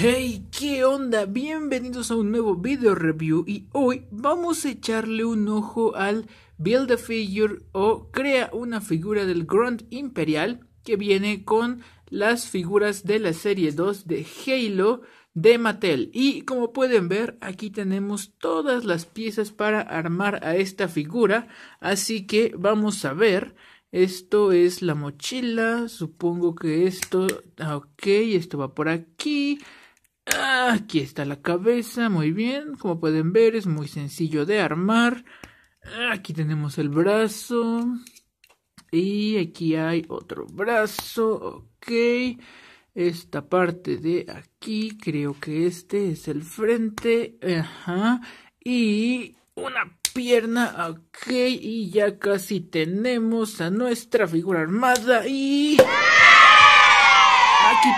Hey, ¿qué onda? Bienvenidos a un nuevo video review y hoy vamos a echarle un ojo al Build a Figure o Crea una figura del Grand Imperial que viene con las figuras de la serie 2 de Halo de Mattel. Y como pueden ver, aquí tenemos todas las piezas para armar a esta figura, así que vamos a ver esto es la mochila. Supongo que esto. Ah, ok, esto va por aquí. Aquí está la cabeza, muy bien. Como pueden ver, es muy sencillo de armar. Aquí tenemos el brazo. Y aquí hay otro brazo. Ok. Esta parte de aquí, creo que este es el frente. Ajá. Y una pierna. Ok. Y ya casi tenemos a nuestra figura armada. Y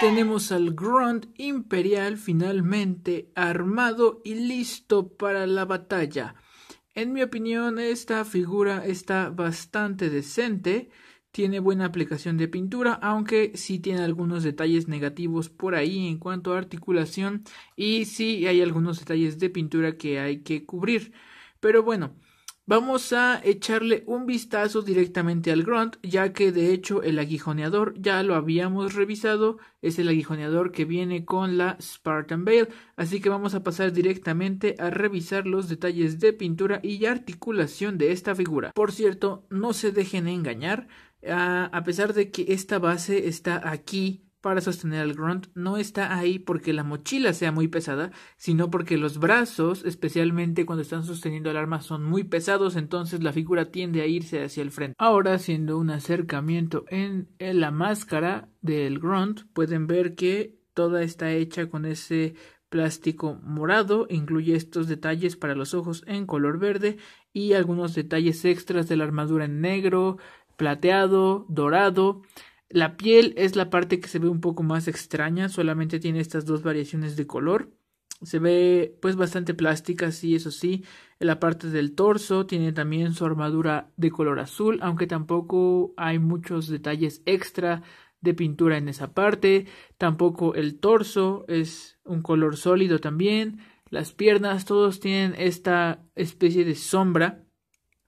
tenemos al Grunt Imperial finalmente armado y listo para la batalla. En mi opinión, esta figura está bastante decente, tiene buena aplicación de pintura, aunque sí tiene algunos detalles negativos por ahí en cuanto a articulación y sí hay algunos detalles de pintura que hay que cubrir. Pero bueno, Vamos a echarle un vistazo directamente al grunt, ya que de hecho el aguijoneador ya lo habíamos revisado, es el aguijoneador que viene con la Spartan Bale, así que vamos a pasar directamente a revisar los detalles de pintura y articulación de esta figura. Por cierto, no se dejen engañar, ah, a pesar de que esta base está aquí para sostener al grunt no está ahí porque la mochila sea muy pesada, sino porque los brazos, especialmente cuando están sosteniendo el arma, son muy pesados, entonces la figura tiende a irse hacia el frente. Ahora, haciendo un acercamiento en, la máscara del grunt, pueden ver que toda está hecha con ese plástico morado, incluye estos detalles para los ojos en color verde y algunos detalles extras de la armadura en negro, plateado, dorado, la piel es la parte que se ve un poco más extraña, solamente tiene estas dos variaciones de color. Se ve pues bastante plástica, sí, eso sí. la parte del torso tiene también su armadura de color azul, aunque tampoco hay muchos detalles extra de pintura en esa parte. Tampoco el torso es un color sólido también. Las piernas, todos tienen esta especie de sombra.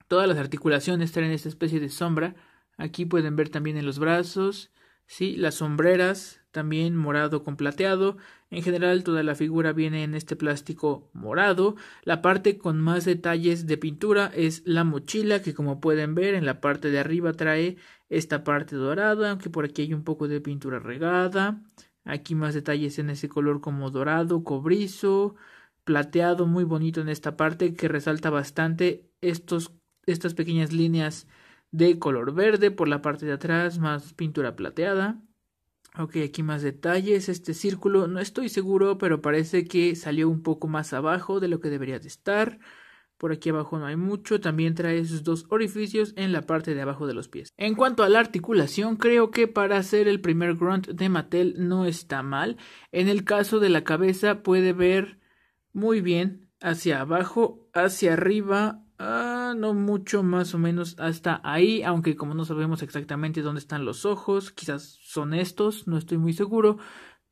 Todas las articulaciones traen esta especie de sombra Aquí pueden ver también en los brazos, ¿sí? las sombreras, también morado con plateado. En general toda la figura viene en este plástico morado. La parte con más detalles de pintura es la mochila que como pueden ver en la parte de arriba trae esta parte dorada, aunque por aquí hay un poco de pintura regada. Aquí más detalles en ese color como dorado, cobrizo, plateado, muy bonito en esta parte que resalta bastante estos, estas pequeñas líneas de color verde por la parte de atrás, más pintura plateada. Ok, aquí más detalles. Este círculo no estoy seguro, pero parece que salió un poco más abajo de lo que debería de estar. Por aquí abajo no hay mucho, también trae esos dos orificios en la parte de abajo de los pies. En cuanto a la articulación, creo que para hacer el primer grunt de Mattel no está mal. En el caso de la cabeza puede ver muy bien hacia abajo, hacia arriba, ah, no mucho más o menos hasta ahí, aunque como no sabemos exactamente dónde están los ojos, quizás son estos, no estoy muy seguro,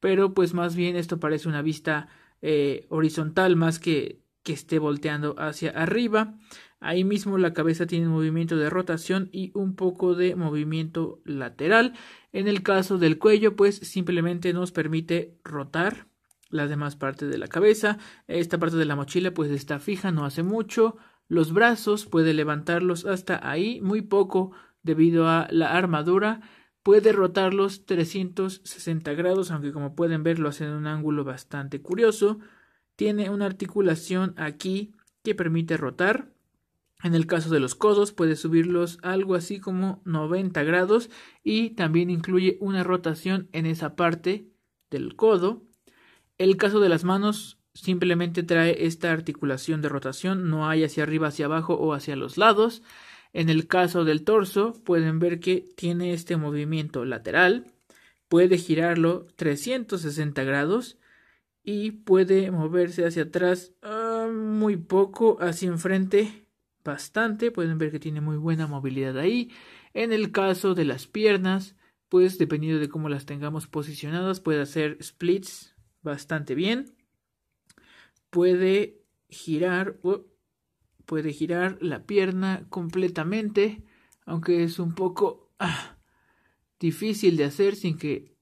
pero pues más bien esto parece una vista eh, horizontal más que que esté volteando hacia arriba. Ahí mismo la cabeza tiene un movimiento de rotación y un poco de movimiento lateral. En el caso del cuello, pues simplemente nos permite rotar las demás partes de la cabeza. Esta parte de la mochila pues está fija, no hace mucho. Los brazos puede levantarlos hasta ahí muy poco debido a la armadura. Puede rotarlos 360 grados, aunque como pueden ver lo hace en un ángulo bastante curioso. Tiene una articulación aquí que permite rotar. En el caso de los codos puede subirlos algo así como 90 grados y también incluye una rotación en esa parte del codo. El caso de las manos simplemente trae esta articulación de rotación, no hay hacia arriba, hacia abajo o hacia los lados. En el caso del torso, pueden ver que tiene este movimiento lateral, puede girarlo 360 grados y puede moverse hacia atrás ah, muy poco, hacia enfrente bastante, pueden ver que tiene muy buena movilidad ahí. En el caso de las piernas, pues dependiendo de cómo las tengamos posicionadas, puede hacer splits bastante bien puede girar, puede girar la pierna completamente, aunque es un poco ah, difícil de hacer sin que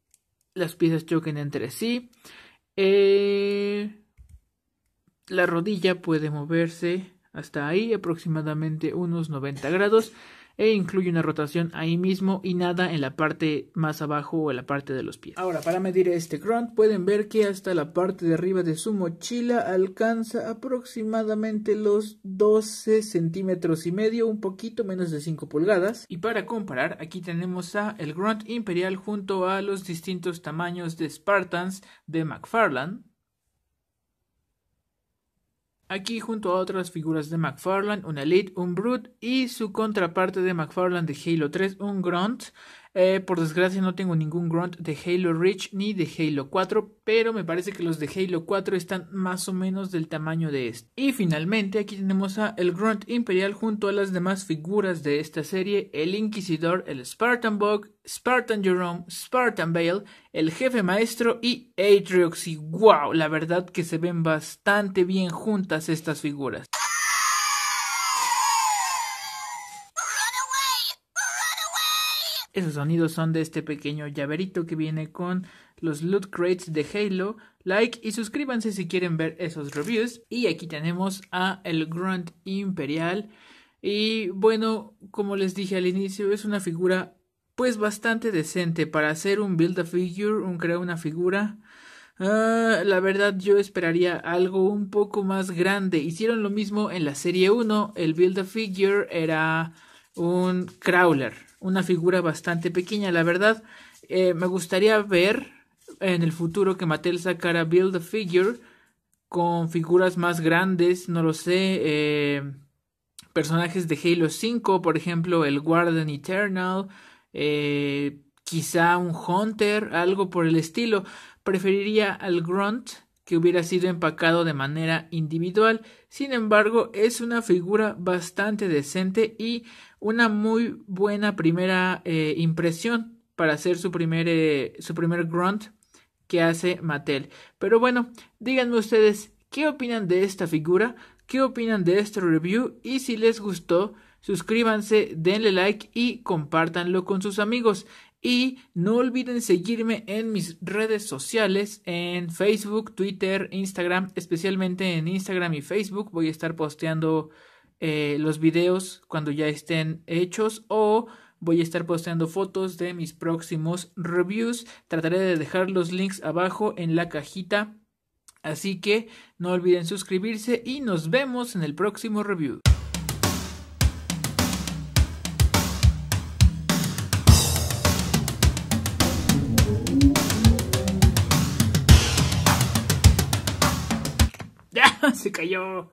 las piezas choquen entre sí. Eh, la rodilla puede moverse hasta ahí aproximadamente unos 90 grados e incluye una rotación ahí mismo y nada en la parte más abajo o en la parte de los pies. Ahora, para medir este grunt pueden ver que hasta la parte de arriba de su mochila alcanza aproximadamente los 12 centímetros y medio, un poquito menos de 5 pulgadas. Y para comparar, aquí tenemos a el grunt imperial junto a los distintos tamaños de Spartans de McFarland Aquí junto a otras figuras de McFarlane, un Elite, un Brute y su contraparte de McFarlane de Halo 3, un Grunt, eh, por desgracia no tengo ningún grunt de Halo Reach ni de Halo 4, pero me parece que los de Halo 4 están más o menos del tamaño de este. Y finalmente aquí tenemos a el grunt imperial junto a las demás figuras de esta serie, el Inquisidor, el Spartan Bug, Spartan Jerome, Spartan Bale, el Jefe Maestro y Atriox. Y wow, la verdad que se ven bastante bien juntas estas figuras. Esos sonidos son de este pequeño llaverito que viene con los loot crates de Halo. Like y suscríbanse si quieren ver esos reviews. Y aquí tenemos a el Grunt Imperial. Y bueno, como les dije al inicio, es una figura pues bastante decente para hacer un build a figure, un crear una figura. Ah, la verdad yo esperaría algo un poco más grande. Hicieron lo mismo en la serie 1, el build a figure era un crawler, una figura bastante pequeña. La verdad, eh, me gustaría ver en el futuro que Mattel sacara Build a Figure con figuras más grandes, no lo sé, eh, personajes de Halo 5, por ejemplo, el Guardian Eternal, eh, quizá un Hunter, algo por el estilo. Preferiría al Grunt que hubiera sido empacado de manera individual. Sin embargo, es una figura bastante decente y una muy buena primera eh, impresión para hacer su primer, eh, su primer grunt que hace Mattel. Pero bueno, díganme ustedes qué opinan de esta figura, qué opinan de este review y si les gustó, suscríbanse, denle like y compártanlo con sus amigos. Y no olviden seguirme en mis redes sociales, en Facebook, Twitter, Instagram, especialmente en Instagram y Facebook. Voy a estar posteando eh, los videos cuando ya estén hechos o voy a estar posteando fotos de mis próximos reviews. Trataré de dejar los links abajo en la cajita. Así que no olviden suscribirse y nos vemos en el próximo review. se cayó.